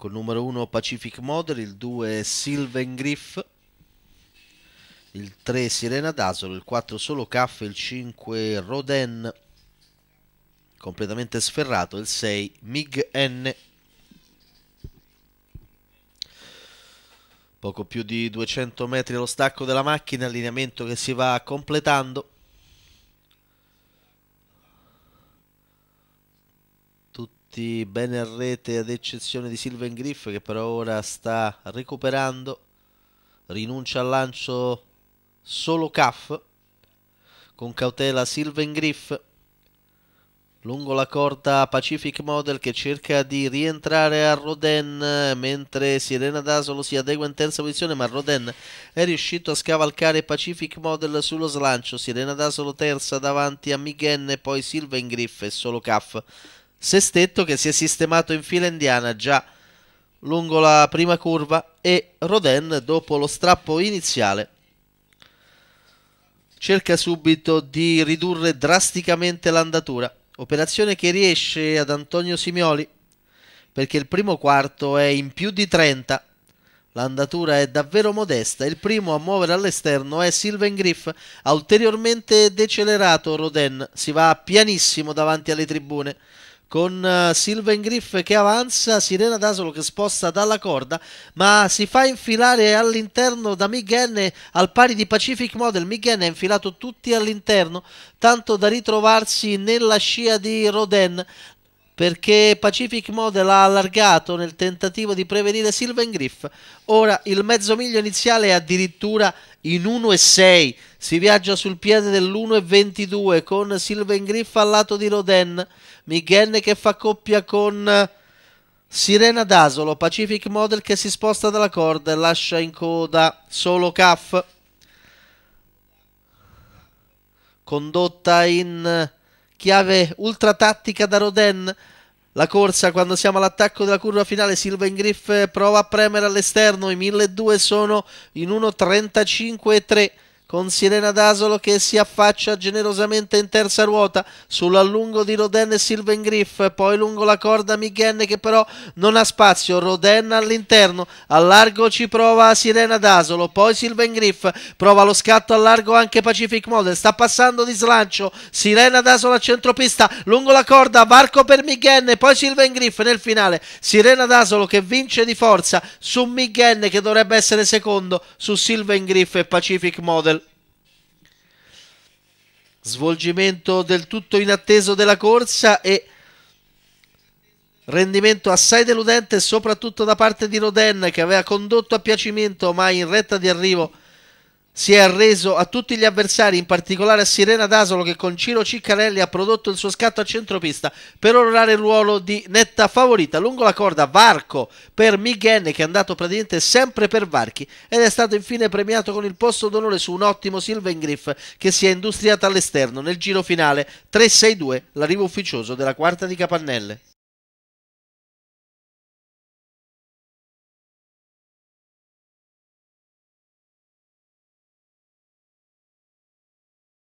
col numero 1 Pacific Model, il 2 Sylvan Griff, il 3 Sirena Dasolo, il 4 Solo Caff, il 5 Roden completamente sferrato, il 6 MiG N. Poco più di 200 metri allo stacco della macchina, allineamento che si va completando. tutti, bene a rete ad eccezione di Sylvan Griff che per ora sta recuperando, rinuncia al lancio solo Caff, con cautela Sylvan Griff, lungo la corda Pacific Model che cerca di rientrare a Roden mentre Sirena D'Asolo si adegua in terza posizione ma Roden è riuscito a scavalcare Pacific Model sullo slancio Sirena D'Asolo terza davanti a Miguel e poi Sylvan Griff e solo Caff Sestetto che si è sistemato in fila indiana già lungo la prima curva e Roden dopo lo strappo iniziale cerca subito di ridurre drasticamente l'andatura, operazione che riesce ad Antonio Simioli perché il primo quarto è in più di 30 L'andatura è davvero modesta. Il primo a muovere all'esterno è Sylvain Griff. Ha ulteriormente decelerato Roden. Si va pianissimo davanti alle tribune con eh, Sylvain Griff che avanza, Sirena Dasolo che sposta dalla corda, ma si fa infilare all'interno da Miguel al pari di Pacific Model. Mighen ha infilato tutti all'interno, tanto da ritrovarsi nella scia di Roden perché Pacific Model ha allargato nel tentativo di prevenire Sylvan Griff. Ora il mezzo miglio iniziale è addirittura in 1,6. Si viaggia sul piede dell'1,22 con Sylvan Griff al lato di Roden. Miguel che fa coppia con eh, Sirena Dasolo. Pacific Model che si sposta dalla corda e lascia in coda solo Caff. Condotta in eh, chiave ultratattica da Roden la corsa quando siamo all'attacco della curva finale, Silvan Griff prova a premere all'esterno, i 1200 sono in 1.35.3 con Sirena D'Asolo che si affaccia generosamente in terza ruota sull'allungo di Roden e Silven Griff, poi lungo la corda Mighen che però non ha spazio, Roden all'interno, al largo ci prova Sirena D'Asolo, poi Silven Griff prova lo scatto al largo anche Pacific Model, sta passando di slancio Sirena D'Asolo a centropista, lungo la corda, varco per Mighen, poi Silven Griff nel finale, Sirena D'Asolo che vince di forza su Mighen che dovrebbe essere secondo su Silven Griff e Pacific Model svolgimento del tutto inatteso della corsa e rendimento assai deludente soprattutto da parte di Roden che aveva condotto a piacimento ma in retta di arrivo si è arreso a tutti gli avversari, in particolare a Sirena D'Asolo che con Ciro Ciccarelli ha prodotto il suo scatto a centropista per onorare il ruolo di netta favorita. Lungo la corda Varco per Miguel che è andato praticamente sempre per Varchi ed è stato infine premiato con il posto d'onore su un ottimo Silven Griff che si è industriato all'esterno nel giro finale 3-6-2 l'arrivo ufficioso della quarta di Capannelle.